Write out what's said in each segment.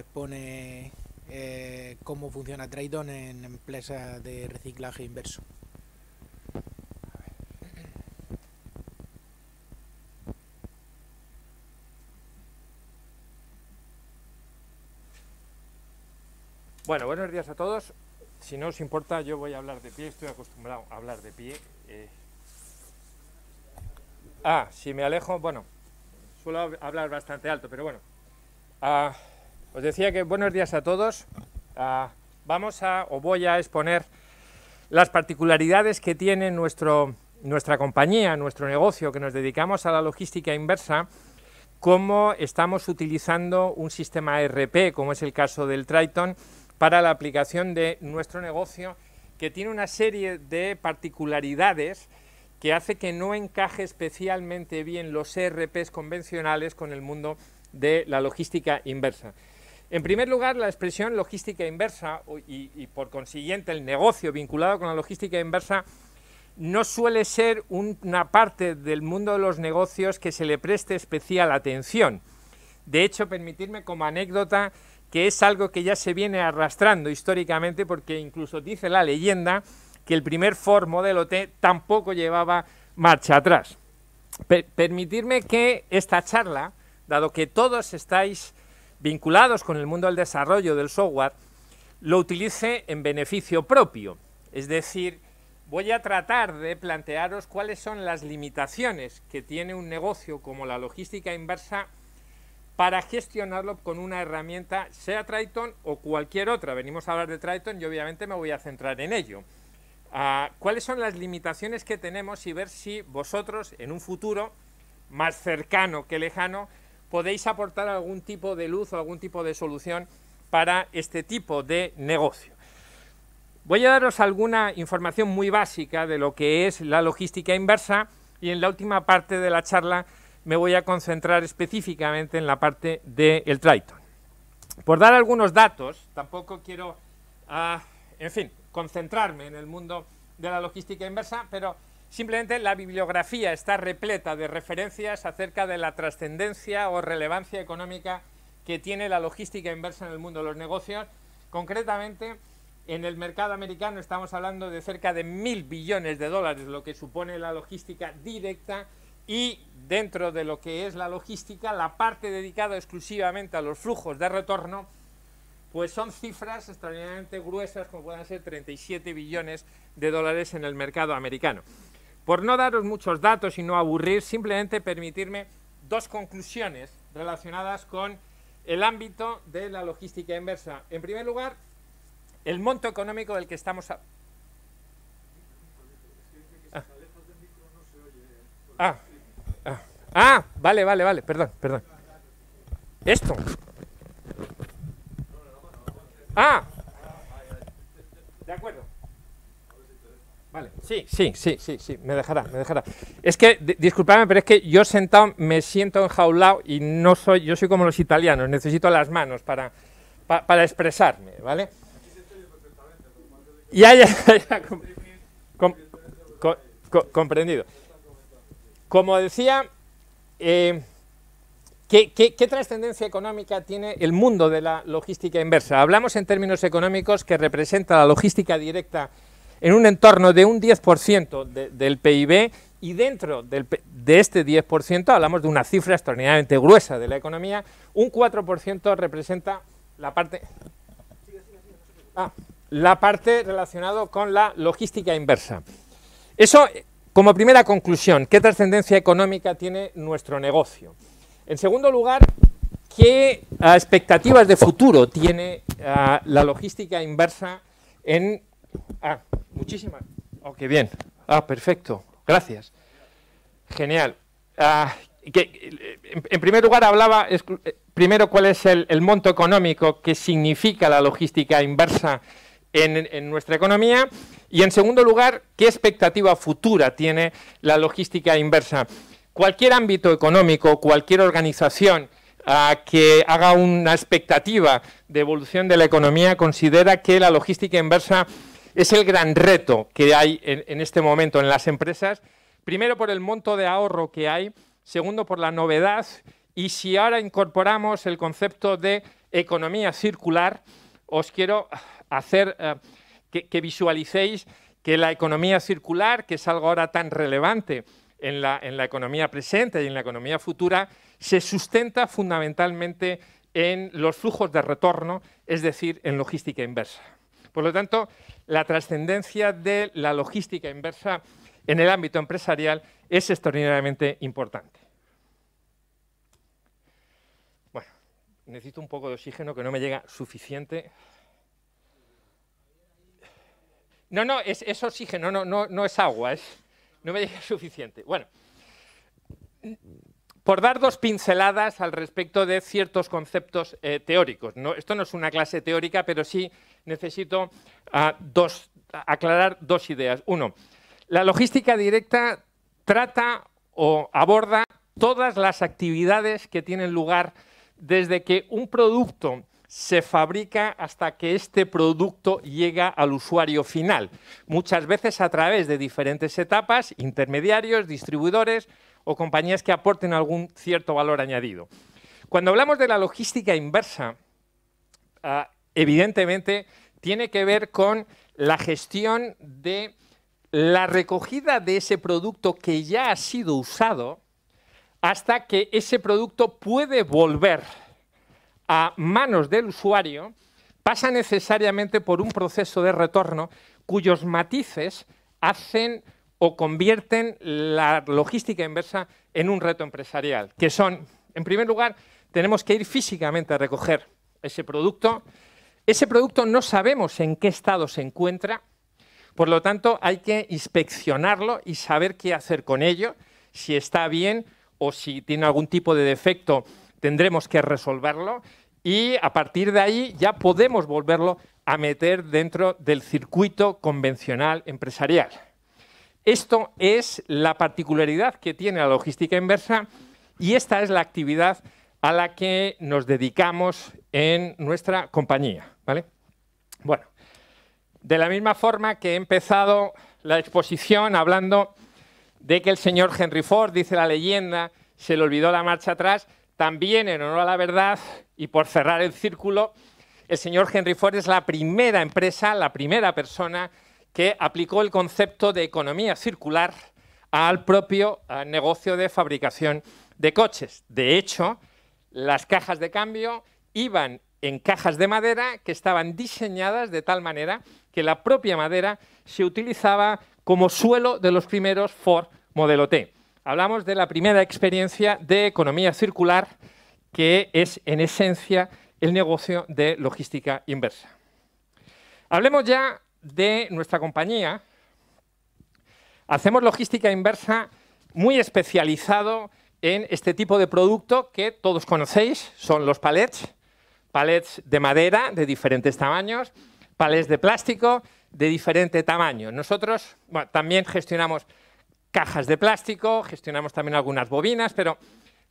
expone eh, cómo funciona Triton en empresa de reciclaje inverso. Bueno, buenos días a todos. Si no os importa, yo voy a hablar de pie, estoy acostumbrado a hablar de pie. Eh. Ah, si me alejo, bueno, suelo hablar bastante alto, pero bueno. Ah, os decía que buenos días a todos. Ah, vamos a, o voy a exponer las particularidades que tiene nuestra compañía, nuestro negocio, que nos dedicamos a la logística inversa, cómo estamos utilizando un sistema e RP, como es el caso del Triton, para la aplicación de nuestro negocio, que tiene una serie de particularidades que hace que no encaje especialmente bien los ERPs convencionales con el mundo de la logística inversa. En primer lugar, la expresión logística inversa y, por consiguiente el negocio vinculado con la logística inversa no suele ser una parte del mundo de los negocios que se le preste especial atención. De hecho, permitirme como anécdota que es algo que ya se viene arrastrando históricamente porque incluso dice la leyenda que el primer Ford modelo T tampoco llevaba marcha atrás. permitirme que esta charla, dado que todos estáis vinculados con el mundo del desarrollo del software, lo utilice en beneficio propio. Es decir, voy a tratar de plantearos cuáles son las limitaciones que tiene un negocio como la logística inversa para gestionarlo con una herramienta, sea Triton o cualquier otra. Venimos a hablar de Triton y obviamente me voy a centrar en ello. Ah, ¿Cuáles son las limitaciones que tenemos y ver si vosotros en un futuro más cercano que lejano podéis aportar algún tipo de luz o algún tipo de solución para este tipo de negocio. Voy a daros alguna información muy básica de lo que es la logística inversa y en la última parte de la charla me voy a concentrar específicamente en la parte del Triton. Por dar algunos datos, tampoco quiero, ah, en fin, concentrarme en el mundo de la logística inversa, pero Simplemente la bibliografía está repleta de referencias acerca de la trascendencia o relevancia económica que tiene la logística inversa en el mundo de los negocios. Concretamente, en el mercado americano estamos hablando de cerca de mil billones de dólares, lo que supone la logística directa y dentro de lo que es la logística, la parte dedicada exclusivamente a los flujos de retorno, pues son cifras extraordinariamente gruesas, como puedan ser 37 billones de dólares en el mercado americano. Por no daros muchos datos y no aburrir, simplemente permitirme dos conclusiones relacionadas con el ámbito de la logística inversa. En primer lugar, el monto económico del que estamos... Ah. ah. ah, vale, vale, vale, perdón, perdón. Esto. Ah. De acuerdo. Sí, sí, sí, sí, sí, me dejará, me dejará. Es que, disculpadme, pero es que yo sentado me siento enjaulado y no soy, yo soy como los italianos, necesito las manos para, para expresarme, ¿vale? Aquí ya, ya, ya, comprendido. Como decía, eh, qué, qué trascendencia económica tiene el mundo de la logística inversa? Hablamos en términos económicos que representa la logística directa en un entorno de un 10% del PIB y dentro de este 10% hablamos de una cifra extraordinariamente gruesa de la economía, un 4% representa la parte, ah, la parte relacionada con la logística inversa. Eso eh, como primera conclusión, ¿qué trascendencia económica tiene nuestro negocio? En segundo lugar, ¿qué ah, expectativas de futuro tiene ah, la logística inversa en Ah, muchísimas. Ok, oh, bien. Ah, perfecto. Gracias. Genial. Ah, en, primer lugar, hablaba eh, primero cuál es el, monto económico que significa la logística inversa en, nuestra economía y, en segundo lugar, qué expectativa futura tiene la logística inversa. Cualquier ámbito económico, cualquier organización ah, que haga una expectativa de evolución de la economía considera que la logística inversa es el gran reto que hay en, este momento en las empresas. Primero por el monto de ahorro que hay, segundo por la novedad y si ahora incorporamos el concepto de economía circular, os quiero hacer eh, que, visualicéis que la economía circular, que es algo ahora tan relevante en la, en la economía presente y en la economía futura, se sustenta fundamentalmente en los flujos de retorno, es decir, en logística inversa. Por lo tanto, la trascendencia de la logística inversa en el ámbito empresarial es extraordinariamente importante. Bueno, necesito un poco de oxígeno que no me llega suficiente. No, no, es, oxígeno, no, no, no es agua, es, no me llega suficiente. Bueno, por dar dos pinceladas al respecto de ciertos conceptos eh, teóricos. esto no es una clase teórica, pero sí necesito ah, dos, aclarar dos ideas. Uno, la logística directa trata o aborda todas las actividades que tienen lugar desde que un producto se fabrica hasta que este producto llega al usuario final, muchas veces a través de diferentes etapas, intermediarios, distribuidores o compañías que aporten algún cierto valor añadido. Cuando hablamos de la logística inversa, ah, evidentemente tiene que ver con la gestión de la recogida de ese producto que ya ha sido usado hasta que ese producto puede volver a manos del usuario, pasa necesariamente por un proceso de retorno cuyos matices hacen o convierten la logística inversa en un reto empresarial, que son, en primer lugar, tenemos que ir físicamente a recoger ese producto, ese producto no sabemos en qué estado se encuentra, por lo tanto hay que inspeccionarlo y saber qué hacer con ello, si está bien o si tiene algún tipo de defecto tendremos que resolverlo y a partir de ahí ya podemos volverlo a meter dentro del circuito convencional empresarial. Esto es la particularidad que tiene la logística inversa y esta es la actividad a la que nos dedicamos en nuestra compañía. Bueno, de la misma forma que he empezado la exposición hablando de que el señor Henry Ford, dice la leyenda, se le olvidó la marcha atrás, también en honor a la verdad y por cerrar el círculo, el señor Henry Ford es la primera empresa, la primera persona que aplicó el concepto de economía circular al propio eh, negocio de fabricación de coches. De hecho, las cajas de cambio iban en cajas de madera que estaban diseñadas de tal manera que la propia madera se utilizaba como suelo de los primeros Ford modelo T. Hablamos de la primera experiencia de economía circular que es en esencia el negocio de logística inversa. Hablemos ya de nuestra compañía. Hacemos logística inversa muy especializado en este tipo de producto que todos conocéis, son los palets palets de madera de diferentes tamaños, palets de plástico de diferente tamaño. Nosotros también gestionamos cajas de plástico, gestionamos también algunas bobinas, pero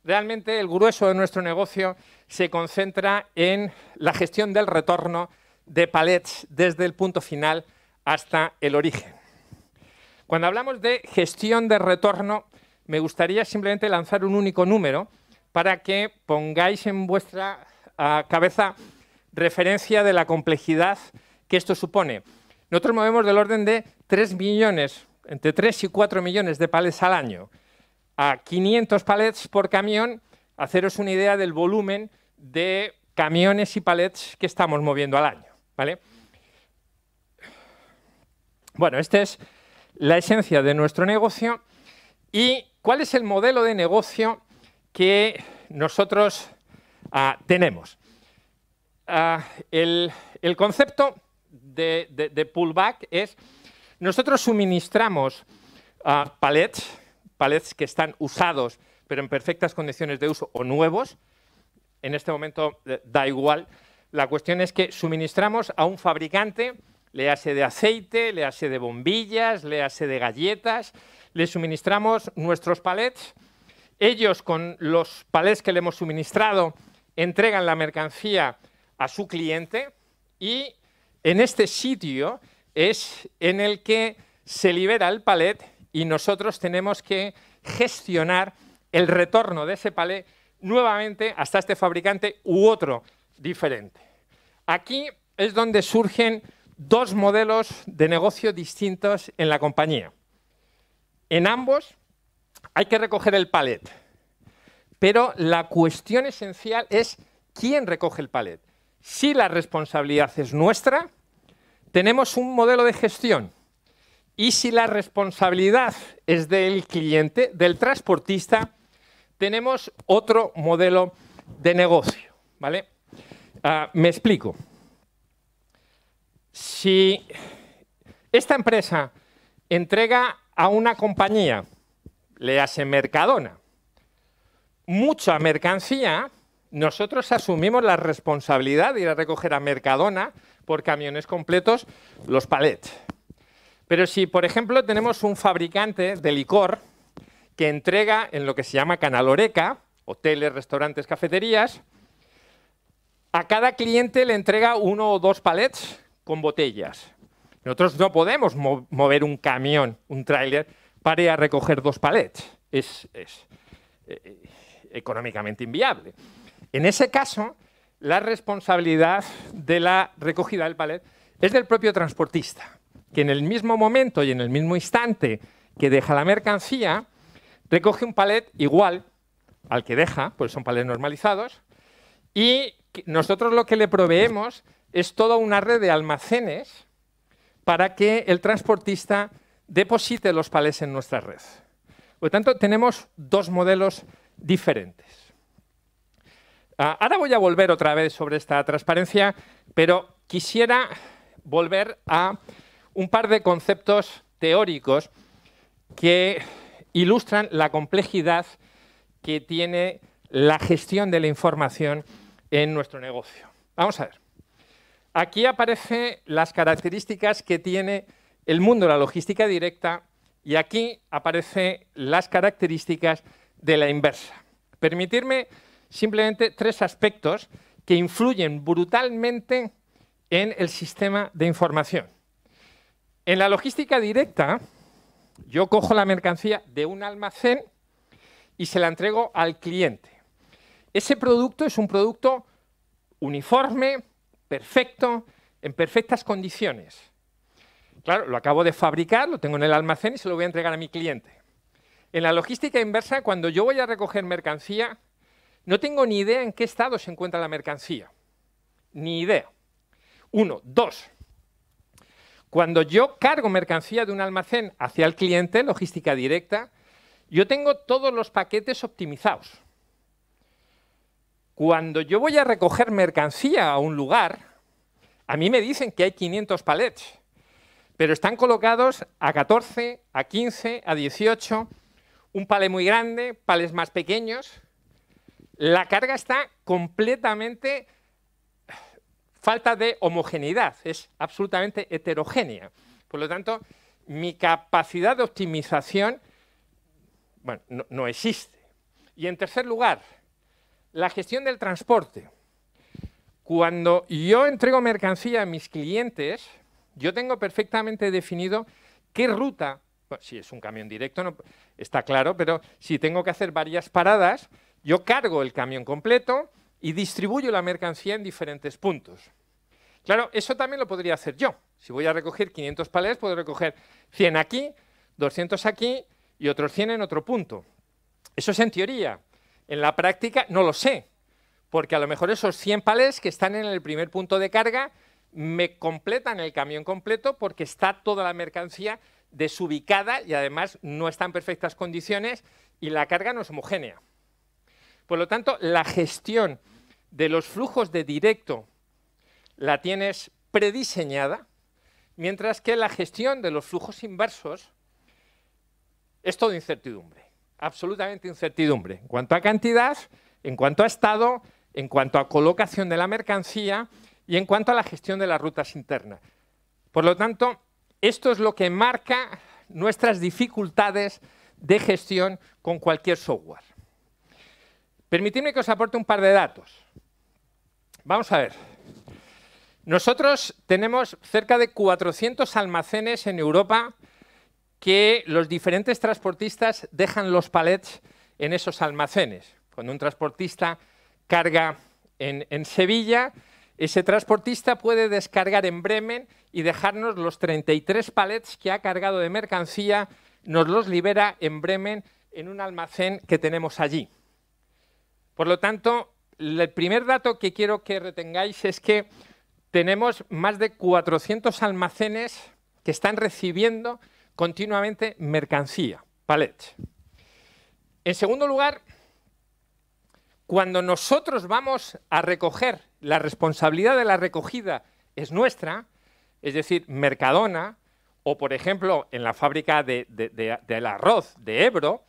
realmente el grueso de nuestro negocio se concentra en la gestión del retorno de palets desde el punto final hasta el origen. Cuando hablamos de gestión de retorno, me gustaría simplemente lanzar un único número para que pongáis en vuestra a cabeza referencia de la complejidad que esto supone. Nosotros movemos del orden de 3 millones, entre 3 y 4 millones de palets al año. A 500 palets por camión, haceros una idea del volumen de camiones y palets que estamos moviendo al año. ¿vale? Bueno, esta es la esencia de nuestro negocio y cuál es el modelo de negocio que nosotros Ah, tenemos ah, el, concepto de, pullback es nosotros suministramos ah, palets, palets que están usados pero en perfectas condiciones de uso o nuevos. En este momento eh, da igual. La cuestión es que suministramos a un fabricante, le hace de aceite, le hace de bombillas, le hace de galletas, le suministramos nuestros palets. Ellos con los palets que le hemos suministrado entregan la mercancía a su cliente y en este sitio es en el que se libera el palet y nosotros tenemos que gestionar el retorno de ese palet nuevamente hasta este fabricante u otro diferente. Aquí es donde surgen dos modelos de negocio distintos en la compañía. En ambos hay que recoger el palet pero la cuestión esencial es quién recoge el palet. Si la responsabilidad es nuestra, tenemos un modelo de gestión. Y si la responsabilidad es del cliente, del transportista, tenemos otro modelo de negocio. ¿vale? Ah, me explico. Si esta empresa entrega a una compañía, le hace Mercadona, mucha mercancía, nosotros asumimos la responsabilidad de ir a recoger a Mercadona por camiones completos los palets. Pero si, por ejemplo, tenemos un fabricante de licor que entrega en lo que se llama canaloreca, hoteles, restaurantes, cafeterías, a cada cliente le entrega uno o dos palets con botellas. Nosotros no podemos mover un camión, un tráiler, para ir a recoger dos palets. Es, eh, eh, económicamente inviable. En ese caso, la responsabilidad de la recogida del palet es del propio transportista, que en el mismo momento y en el mismo instante que deja la mercancía, recoge un palet igual al que deja, pues son palets normalizados, y nosotros lo que le proveemos es toda una red de almacenes para que el transportista deposite los palets en nuestra red. Por lo tanto, tenemos dos modelos diferentes. Ah, ahora voy a volver otra vez sobre esta transparencia, pero quisiera volver a un par de conceptos teóricos que ilustran la complejidad que tiene la gestión de la información en nuestro negocio. Vamos a ver. Aquí aparecen las características que tiene el mundo de la logística directa y aquí aparecen las características de la inversa. Permitirme simplemente tres aspectos que influyen brutalmente en el sistema de información. En la logística directa, yo cojo la mercancía de un almacén y se la entrego al cliente. Ese producto es un producto uniforme, perfecto, en perfectas condiciones. Claro, lo acabo de fabricar, lo tengo en el almacén y se lo voy a entregar a mi cliente. En la logística inversa, cuando yo voy a recoger mercancía, no tengo ni idea en qué estado se encuentra la mercancía. Ni idea. Uno. Dos. Cuando yo cargo mercancía de un almacén hacia el cliente, logística directa, yo tengo todos los paquetes optimizados. Cuando yo voy a recoger mercancía a un lugar, a mí me dicen que hay 500 palets, pero están colocados a 14, a 15, a 18 un palé muy grande, palés más pequeños. La carga está completamente falta de homogeneidad, es absolutamente heterogénea. Por lo tanto, mi capacidad de optimización no, existe. Y en tercer lugar, la gestión del transporte. Cuando yo entrego mercancía a mis clientes, yo tengo perfectamente definido qué ruta pues, si es un camión directo, no, está claro, pero si tengo que hacer varias paradas, yo cargo el camión completo y distribuyo la mercancía en diferentes puntos. Claro, eso también lo podría hacer yo. Si voy a recoger 500 palés, puedo recoger 100 aquí, 200 aquí y otros 100 en otro punto. Eso es en teoría. En la práctica no lo sé, porque a lo mejor esos 100 palés que están en el primer punto de carga me completan el camión completo porque está toda la mercancía desubicada y además no está en perfectas condiciones y la carga no es homogénea. Por lo tanto, la gestión de los flujos de directo la tienes prediseñada, mientras que la gestión de los flujos inversos es todo incertidumbre, absolutamente incertidumbre, en cuanto a cantidad, en cuanto a estado, en cuanto a colocación de la mercancía y en cuanto a la gestión de las rutas internas. Por lo tanto, esto es lo que marca nuestras dificultades de gestión con cualquier software. Permitidme que os aporte un par de datos. Vamos a ver. Nosotros tenemos cerca de 400 almacenes en Europa que los diferentes transportistas dejan los palets en esos almacenes. Cuando un transportista carga en, en Sevilla, ese transportista puede descargar en Bremen y dejarnos los 33 palets que ha cargado de mercancía, nos los libera en Bremen en un almacén que tenemos allí. Por lo tanto, el primer dato que quiero que retengáis es que tenemos más de 400 almacenes que están recibiendo continuamente mercancía, palets. En segundo lugar, cuando nosotros vamos a recoger la responsabilidad de la recogida es nuestra, es decir, Mercadona, o por ejemplo en la fábrica de, del arroz de Ebro,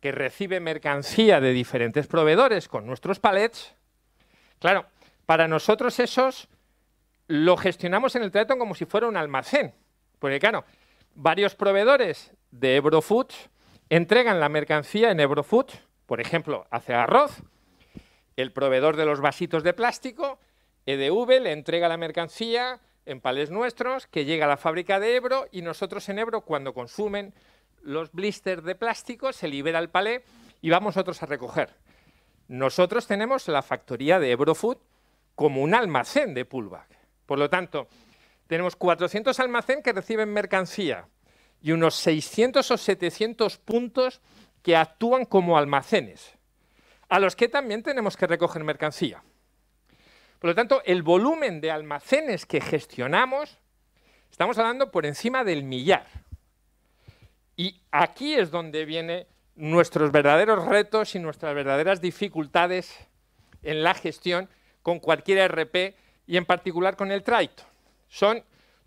que recibe mercancía de diferentes proveedores con nuestros palets, claro, para nosotros esos lo gestionamos en el tretón como si fuera un almacén, porque claro, varios proveedores de Ebro entregan la mercancía en Ebro por ejemplo, hacia arroz, el proveedor de los vasitos de plástico, EDV le entrega la mercancía en palés nuestros, que llega a la fábrica de Ebro y nosotros en Ebro, cuando consumen los blisters de plástico, se libera el palé y vamos nosotros a recoger. Nosotros tenemos la factoría de Ebrofood como un almacén de pullback. Por lo tanto, tenemos 400 almacén que reciben mercancía y unos 600 o 700 puntos que actúan como almacenes a los que también tenemos que recoger mercancía. Por lo tanto, el volumen de almacenes que gestionamos, estamos hablando por encima del millar. Y aquí es donde vienen nuestros verdaderos retos y nuestras verdaderas dificultades en la gestión con cualquier RP y en particular con el traito. Son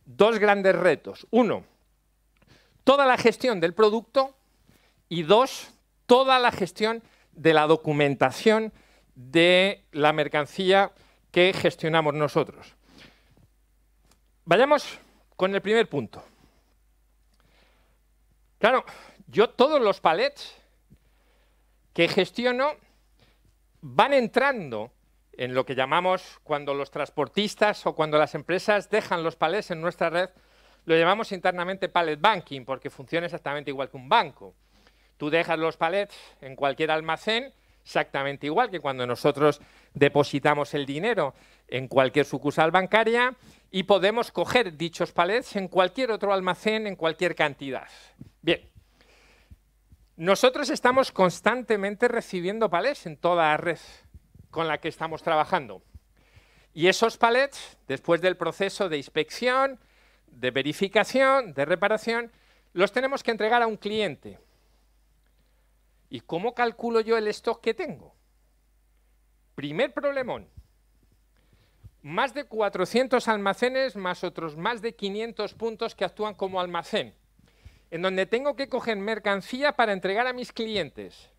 dos grandes retos. Uno, toda la gestión del producto y dos, toda la gestión de la documentación de la mercancía que gestionamos nosotros. Vayamos con el primer punto. Claro, yo todos los palets que gestiono van entrando en lo que llamamos cuando los transportistas o cuando las empresas dejan los palets en nuestra red, lo llamamos internamente palet banking porque funciona exactamente igual que un banco. Tú dejas los palets en cualquier almacén, exactamente igual que cuando nosotros depositamos el dinero en cualquier sucursal bancaria y podemos coger dichos palets en cualquier otro almacén, en cualquier cantidad. Bien, nosotros estamos constantemente recibiendo palets en toda la red con la que estamos trabajando. Y esos palets, después del proceso de inspección, de verificación, de reparación, los tenemos que entregar a un cliente. ¿Y cómo calculo yo el stock que tengo? Primer problemón. Más de 400 almacenes más otros más de 500 puntos que actúan como almacén, en donde tengo que coger mercancía para entregar a mis clientes.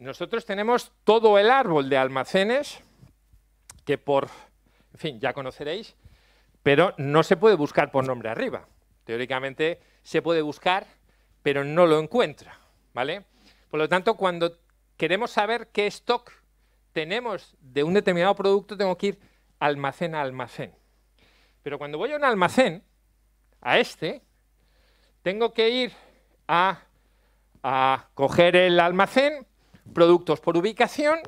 Nosotros tenemos todo el árbol de almacenes que por, en fin, ya conoceréis, pero no se puede buscar por nombre arriba. Teóricamente se puede buscar, pero no lo encuentra. ¿vale? Por lo tanto, cuando queremos saber qué stock tenemos de un determinado producto, tengo que ir almacén a almacén. Pero cuando voy a un almacén, a este, tengo que ir a, a coger el almacén, productos por ubicación,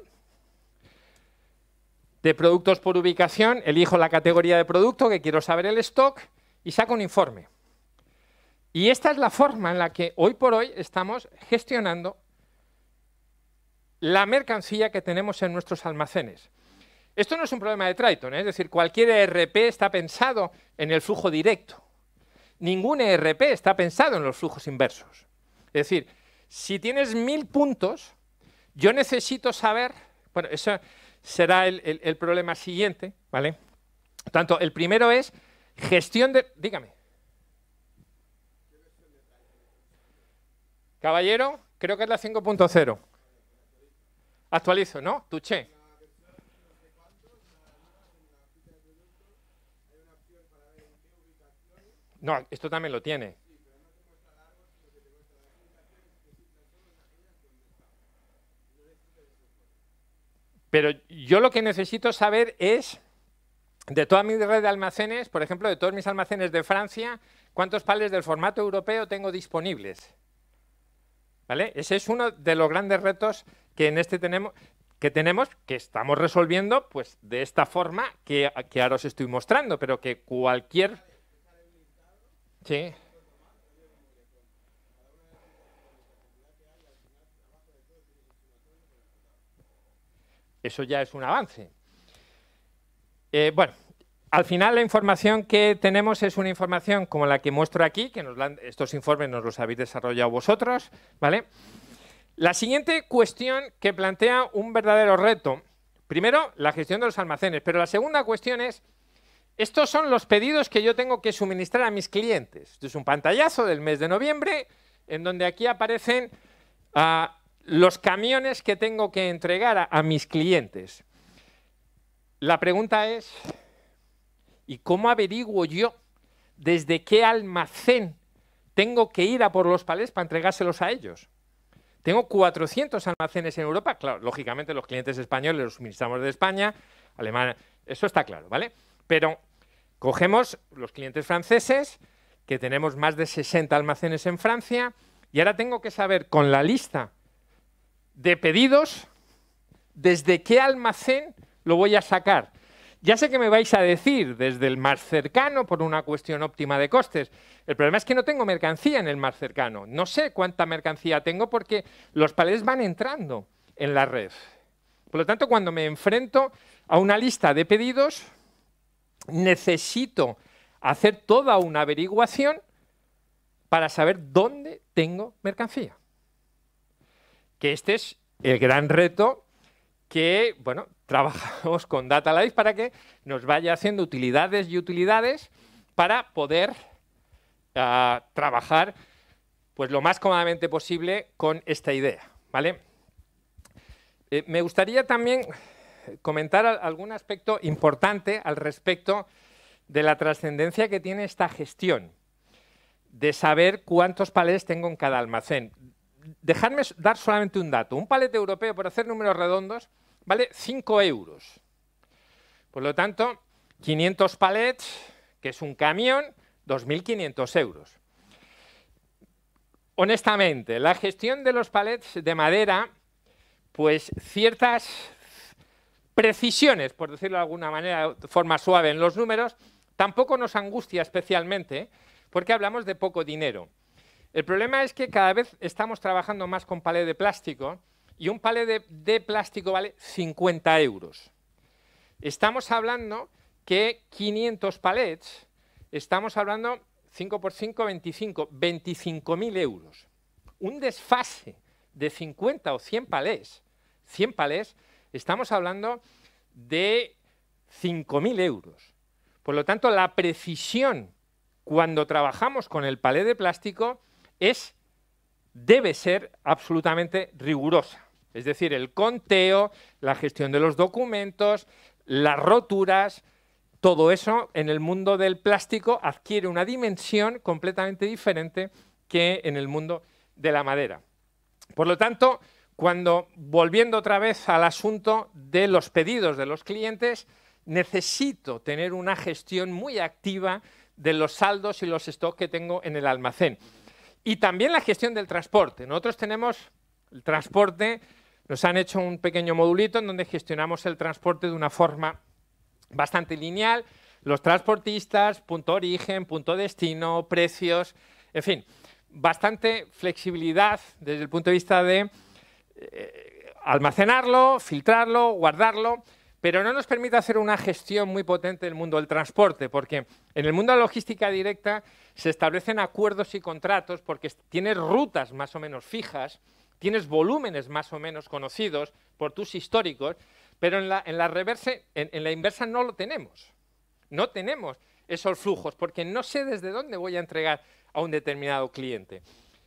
de productos por ubicación, elijo la categoría de producto que quiero saber el stock y saco un informe. Y esta es la forma en la que hoy por hoy estamos gestionando la mercancía que tenemos en nuestros almacenes. Esto no es un problema de Triton, ¿eh? es decir, cualquier ERP está pensado en el flujo directo. Ningún ERP está pensado en los flujos inversos. Es decir, si tienes mil puntos, yo necesito saber, bueno, eso será el, el problema siguiente, ¿vale? Tanto, el primero es gestión de, dígame. Caballero, creo que es la 5.0. Actualizo, ¿no? Tuché. No, esto también lo tiene. Pero yo lo que necesito saber es, de toda mi red de almacenes, por ejemplo, de todos mis almacenes de Francia, cuántos pales del formato europeo tengo disponibles. Ese es uno de los grandes retos que en este tenemos, que tenemos, que estamos resolviendo, pues de esta forma que, que ahora os estoy mostrando, pero que cualquier. Sí. Eso ya es un avance. Eh, bueno, al final la información que tenemos es una información como la que muestro aquí, que nos estos informes nos los habéis desarrollado vosotros, ¿vale? La siguiente cuestión que plantea un verdadero reto, primero la gestión de los almacenes, pero la segunda cuestión es, estos son los pedidos que yo tengo que suministrar a mis clientes. Esto es un pantallazo del mes de noviembre, en donde aquí aparecen ah, los camiones que tengo que entregar a mis clientes. La pregunta es... ¿Y cómo averiguo yo desde qué almacén tengo que ir a por los palés para entregárselos a ellos? Tengo 400 almacenes en Europa, claro, lógicamente los clientes españoles los suministramos de España, Alemania, eso está claro, ¿vale? Pero cogemos los clientes franceses, que tenemos más de 60 almacenes en Francia, y ahora tengo que saber con la lista de pedidos desde qué almacén lo voy a sacar. Ya sé que me vais a decir desde el más cercano por una cuestión óptima de costes. El problema es que no tengo mercancía en el más cercano. No sé cuánta mercancía tengo porque los palés van entrando en la red. Por lo tanto, cuando me enfrento a una lista de pedidos, necesito hacer toda una averiguación para saber dónde tengo mercancía. Que este es el gran reto que, bueno, trabajamos con Data Labs para que nos vaya haciendo utilidades y utilidades para poder ah, trabajar pues lo más cómodamente posible con esta idea, ¿vale? Eh, me gustaría también comentar algún aspecto importante al respecto de la trascendencia que tiene esta gestión, de saber cuántos paletes tengo en cada almacén. Dejadme dar solamente un dato. Un palet europeo, por hacer números redondos, vale 5 euros. Por lo tanto, 500 palets, que es un camión, 2.500 euros. Honestamente, la gestión de los palets de madera, pues ciertas precisiones, por decirlo de alguna manera, de forma suave en los números, tampoco nos angustia especialmente, porque hablamos de poco dinero. El problema es que cada vez estamos trabajando más con palet de plástico, y un palet de, plástico vale 50 euros. Estamos hablando que 500 palets, estamos hablando 5 por 5, 25, 25.000 euros. Un desfase de 50 o 100 palés, 100 palés, estamos hablando de 5.000 euros. Por lo tanto, la precisión cuando trabajamos con el palé de plástico es, debe ser absolutamente rigurosa. Es decir, el conteo, la gestión de los documentos, las roturas, todo eso en el mundo del plástico adquiere una dimensión completamente diferente que en el mundo de la madera. Por lo tanto, cuando, volviendo otra vez al asunto de los pedidos de los clientes, necesito tener una gestión muy activa de los saldos y los stocks que tengo en el almacén. Y también la gestión del transporte. Nosotros tenemos el transporte nos han hecho un pequeño modulito en donde gestionamos el transporte de una forma bastante lineal, los transportistas, punto origen, punto destino, precios, en fin, bastante flexibilidad desde el punto de vista de eh, almacenarlo, filtrarlo, guardarlo, pero no nos permite hacer una gestión muy potente del mundo del transporte, porque en el mundo de la logística directa se establecen acuerdos y contratos porque tienes rutas más o menos fijas, Tienes volúmenes más o menos conocidos por tus históricos, pero en la, inversa no lo tenemos. No tenemos esos flujos porque no sé desde dónde voy a entregar a un determinado cliente.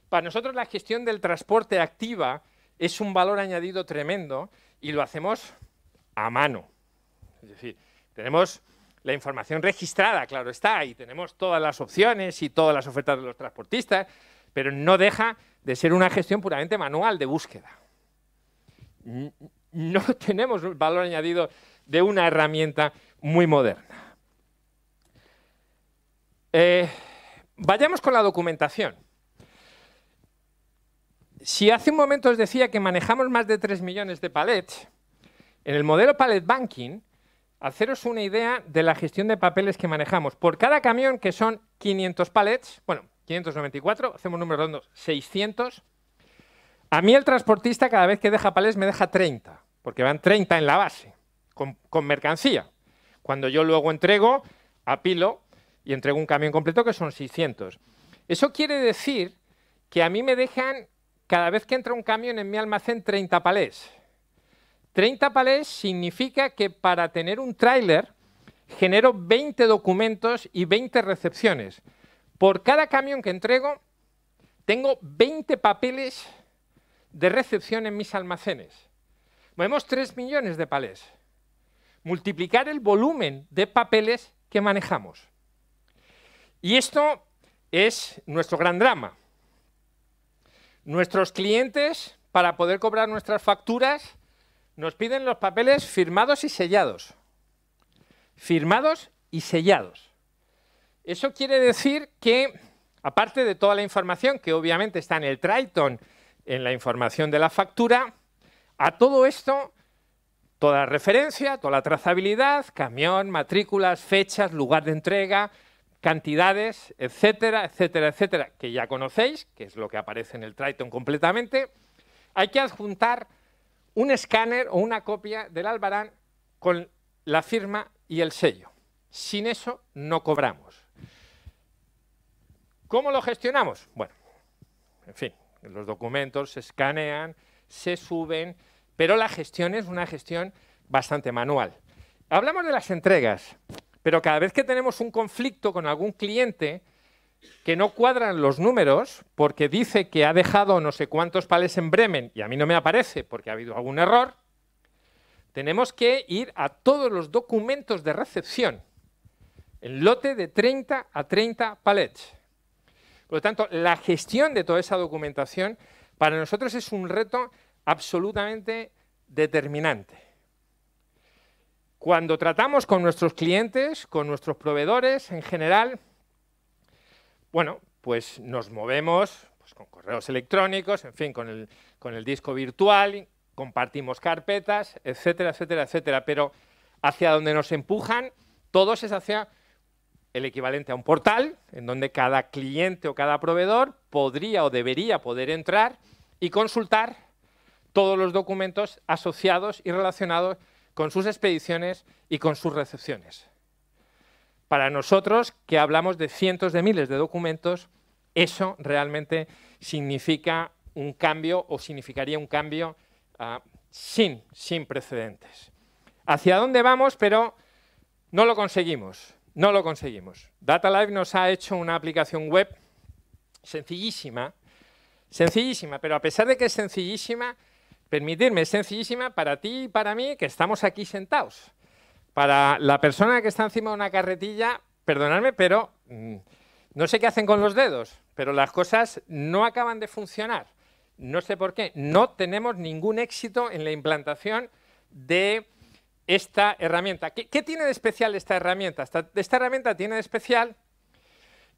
Para nosotros la gestión del transporte activa es un valor añadido tremendo y lo hacemos a mano. Es decir, tenemos la información registrada, claro está, y tenemos todas las opciones y todas las ofertas de los transportistas, pero no deja de ser una gestión puramente manual de búsqueda. No tenemos el valor añadido de una herramienta muy moderna. Eh, vayamos con la documentación. Si hace un momento os decía que manejamos más de 3 millones de palets, en el modelo Palet Banking, haceros una idea de la gestión de papeles que manejamos. Por cada camión, que son 500 palets, bueno, 594, hacemos números redondos, 600. A mí el transportista cada vez que deja palés me deja 30, porque van 30 en la base, con, mercancía. Cuando yo luego entrego, apilo y entrego un camión completo que son 600. Eso quiere decir que a mí me dejan, cada vez que entra un camión en mi almacén, 30 palés. 30 palés significa que para tener un tráiler genero 20 documentos y 20 recepciones. Por cada camión que entrego, tengo 20 papeles de recepción en mis almacenes. Movemos 3 millones de palés. Multiplicar el volumen de papeles que manejamos. Y esto es nuestro gran drama. Nuestros clientes, para poder cobrar nuestras facturas, nos piden los papeles firmados y sellados. Firmados y sellados. Eso quiere decir que, aparte de toda la información que obviamente está en el Triton, en la información de la factura, a todo esto, toda la referencia, toda la trazabilidad, camión, matrículas, fechas, lugar de entrega, cantidades, etcétera, etcétera, etcétera, que ya conocéis, que es lo que aparece en el Triton completamente, hay que adjuntar un escáner o una copia del albarán con la firma y el sello. Sin eso no cobramos. ¿Cómo lo gestionamos? Bueno, en fin, los documentos se escanean, se suben, pero la gestión es una gestión bastante manual. Hablamos de las entregas, pero cada vez que tenemos un conflicto con algún cliente que no cuadran los números porque dice que ha dejado no sé cuántos palets en Bremen y a mí no me aparece porque ha habido algún error, tenemos que ir a todos los documentos de recepción, el lote de 30 a 30 palets por lo tanto, la gestión de toda esa documentación para nosotros es un reto absolutamente determinante. Cuando tratamos con nuestros clientes, con nuestros proveedores en general, bueno, pues nos movemos pues, con correos electrónicos, en fin, con el, con el disco virtual, compartimos carpetas, etcétera, etcétera, etcétera. Pero hacia donde nos empujan, todos es hacia el equivalente a un portal en donde cada cliente o cada proveedor podría o debería poder entrar y consultar todos los documentos asociados y relacionados con sus expediciones y con sus recepciones. Para nosotros, que hablamos de cientos de miles de documentos, eso realmente significa un cambio o significaría un cambio ah, sin, sin precedentes. ¿Hacia dónde vamos? Pero no lo conseguimos. No lo conseguimos. DataLive nos ha hecho una aplicación web sencillísima, sencillísima, pero a pesar de que es sencillísima, permitirme, es sencillísima para ti y para mí que estamos aquí sentados. Para la persona que está encima de una carretilla, perdonadme, pero mm, no sé qué hacen con los dedos, pero las cosas no acaban de funcionar. No sé por qué. No tenemos ningún éxito en la implantación de esta herramienta. ¿Qué, tiene de especial esta herramienta? Esta, esta herramienta tiene de especial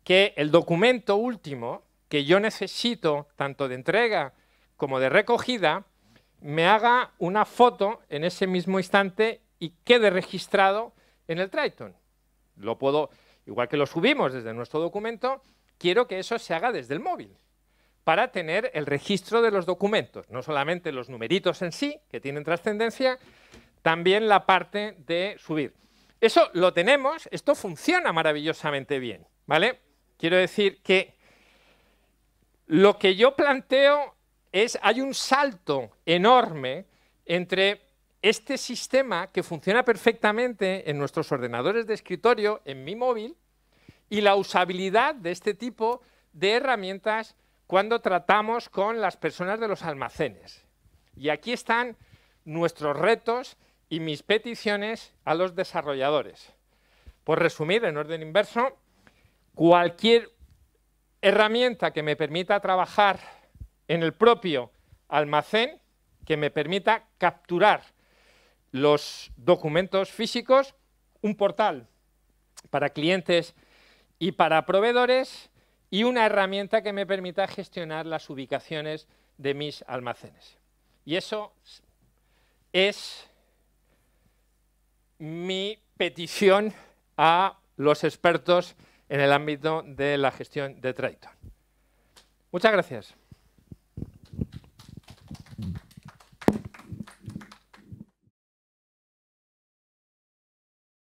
que el documento último que yo necesito, tanto de entrega como de recogida, me haga una foto en ese mismo instante y quede registrado en el Triton. Lo puedo, igual que lo subimos desde nuestro documento, quiero que eso se haga desde el móvil para tener el registro de los documentos, no solamente los numeritos en sí, que tienen trascendencia, también la parte de subir. Eso lo tenemos, esto funciona maravillosamente bien, ¿vale? Quiero decir que lo que yo planteo es, hay un salto enorme entre este sistema que funciona perfectamente en nuestros ordenadores de escritorio, en mi móvil, y la usabilidad de este tipo de herramientas cuando tratamos con las personas de los almacenes. Y aquí están nuestros retos y mis peticiones a los desarrolladores. Por resumir, en orden inverso, cualquier herramienta que me permita trabajar en el propio almacén, que me permita capturar los documentos físicos, un portal para clientes y para proveedores y una herramienta que me permita gestionar las ubicaciones de mis almacenes. Y eso es mi petición a los expertos en el ámbito de la gestión de Triton. Muchas gracias.